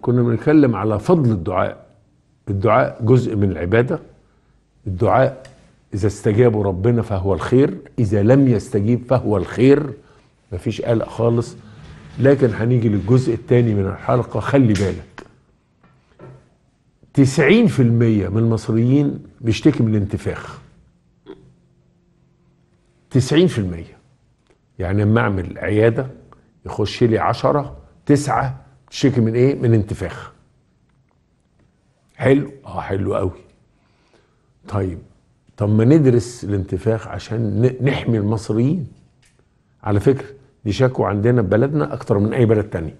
كنا بنتكلم على فضل الدعاء الدعاء جزء من العباده الدعاء اذا استجاب ربنا فهو الخير اذا لم يستجيب فهو الخير مفيش قلق خالص لكن هنيجي للجزء الثاني من الحلقه خلي بالك 90% من المصريين بيشتكي من الانتفاخ 90% يعني اما اعمل عياده يخش لي 10 9 بتشتكي من ايه؟ من انتفاخ. حلو؟ اه حلو قوي. طيب طب ما ندرس الانتفاخ عشان نحمي المصريين. على فكره دي شكوى عندنا في بلدنا اكتر من اي بلد تاني.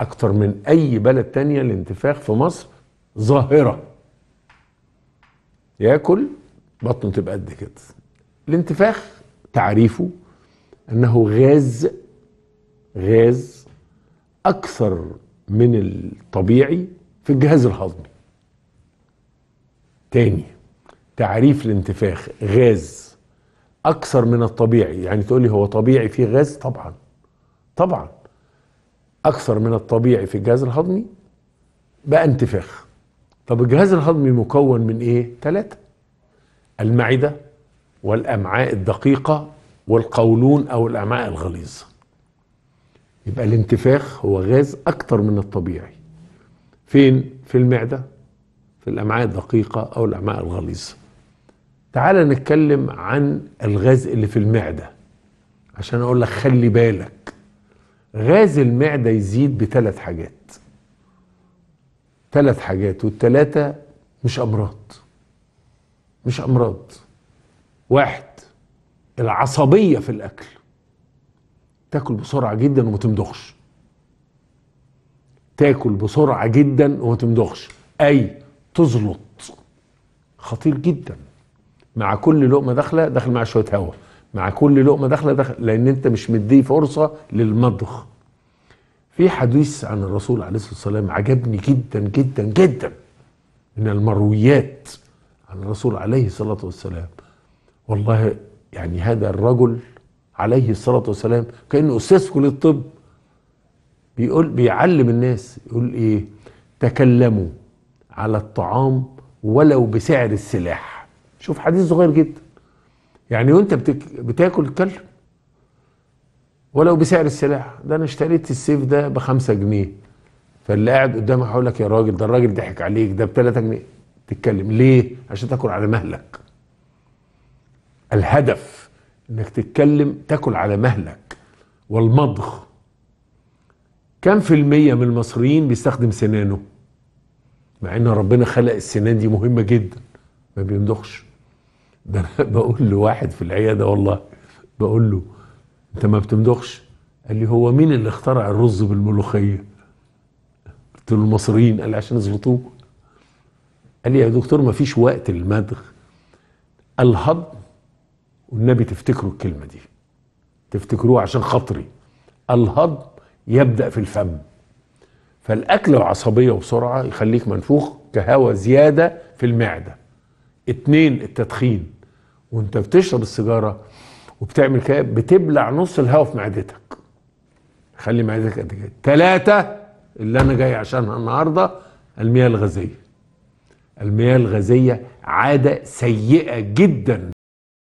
اكتر من اي بلد تانية الانتفاخ في مصر ظاهره. ياكل بطنه تبقى قد كده. الانتفاخ تعريفه انه غاز غاز أكثر من الطبيعي في الجهاز الهضمي تاني تعريف الانتفاخ غاز أكثر من الطبيعي يعني تقولي هو طبيعي فيه غاز طبعا طبعا أكثر من الطبيعي في الجهاز الهضمي بقى انتفاخ طب الجهاز الهضمي مكون من إيه؟ ثلاثة المعدة والأمعاء الدقيقة والقولون أو الأمعاء الغليظة يبقى الانتفاخ هو غاز أكتر من الطبيعي فين؟ في المعدة في الأمعاء الدقيقة أو الأمعاء الغليظة تعال نتكلم عن الغاز اللي في المعدة عشان أقول لك خلي بالك غاز المعدة يزيد بثلاث حاجات ثلاث حاجات والثلاثة مش أمراض مش أمراض واحد العصبية في الأكل تاكل بسرعه جدا وما تمضغش تاكل بسرعه جدا وما تمضغش اي تزلط خطير جدا مع كل لقمه داخله داخل مع شويه هواء مع كل لقمه داخله داخل لان انت مش مديه فرصه للمضغ في حديث عن الرسول عليه الصلاه والسلام عجبني جدا جدا جدا من المرويات عن الرسول عليه الصلاه والسلام والله يعني هذا الرجل عليه الصلاة والسلام كأنه أستاذ كل كلية الطب بيقول بيعلم الناس يقول إيه تكلموا على الطعام ولو بسعر السلاح شوف حديث صغير جدا يعني وانت بتك... بتاكل تكلم ولو بسعر السلاح ده انا اشتريت السيف ده بخمسة جنيه فاللي قاعد قدامك هيقول لك يا راجل ده الراجل ضحك عليك ده بثلاثة جنيه تتكلم ليه عشان تاكل على مهلك الهدف انك تتكلم تاكل على مهلك والمضغ كم في المية من المصريين بيستخدم سنانه مع ان ربنا خلق السنان دي مهمة جدا ما بيمضغش ده انا بقول لواحد في العيادة والله بقول له انت ما بتمضغش قال لي هو مين اللي اخترع الرز بالملوخية قلت له المصريين قال لي عشان يظبطوه قال لي يا دكتور ما فيش وقت للمضغ الهضم والنبي تفتكروا الكلمة دي تفتكروه عشان خاطري الهضم يبدأ في الفم فالأكل العصبية وسرعة يخليك منفوخ كهوى زيادة في المعدة اتنين التدخين وانت بتشرب السيجارة وبتعمل كده بتبلع نص الهواء في معدتك خلي معدتك قد كده تلاتة اللي انا جاي عشانها النهاردة المياه الغازية المياه الغازية عادة سيئة جدا